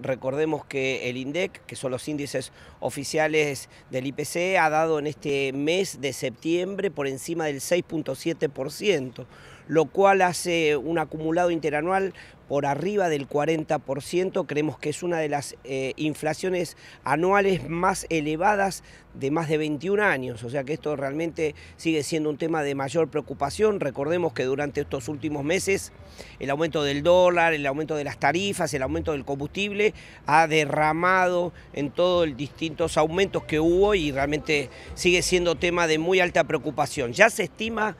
Recordemos que el INDEC, que son los índices oficiales del IPC, ha dado en este mes de septiembre por encima del 6.7% lo cual hace un acumulado interanual por arriba del 40%, creemos que es una de las eh, inflaciones anuales más elevadas de más de 21 años, o sea que esto realmente sigue siendo un tema de mayor preocupación. Recordemos que durante estos últimos meses el aumento del dólar, el aumento de las tarifas, el aumento del combustible ha derramado en todos los distintos aumentos que hubo y realmente sigue siendo tema de muy alta preocupación. Ya se estima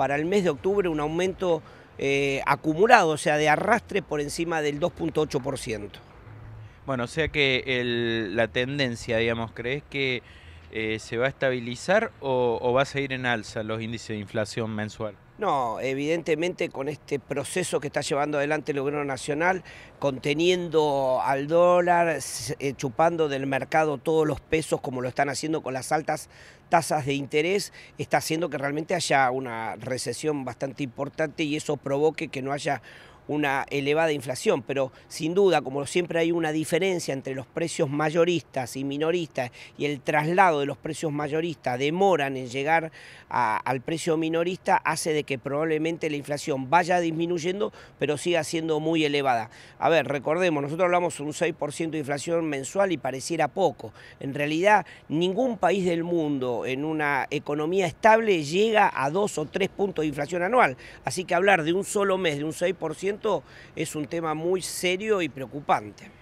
para el mes de octubre un aumento eh, acumulado, o sea, de arrastre por encima del 2.8%. Bueno, o sea que la tendencia, digamos, ¿crees que eh, se va a estabilizar o, va a seguir en alza los índices de inflación mensual? No, evidentemente con este proceso que está llevando adelante el gobierno nacional, conteniendo al dólar, eh, chupando del mercado todos los pesos como lo están haciendo con las altas tasas de interés, está haciendo que realmente haya una recesión bastante importante y eso provoque que no haya una elevada inflación, pero sin duda, como siempre hay una diferencia entre los precios mayoristas y minoristas y el traslado de los precios mayoristas demoran en llegar al precio minorista, hace de que probablemente la inflación vaya disminuyendo, pero siga siendo muy elevada. A ver, recordemos, nosotros hablamos de un 6% de inflación mensual y pareciera poco. En realidad, ningún país del mundo en una economía estable llega a dos o tres puntos de inflación anual. Así que hablar de un solo mes de un 6%, es un tema muy serio y preocupante.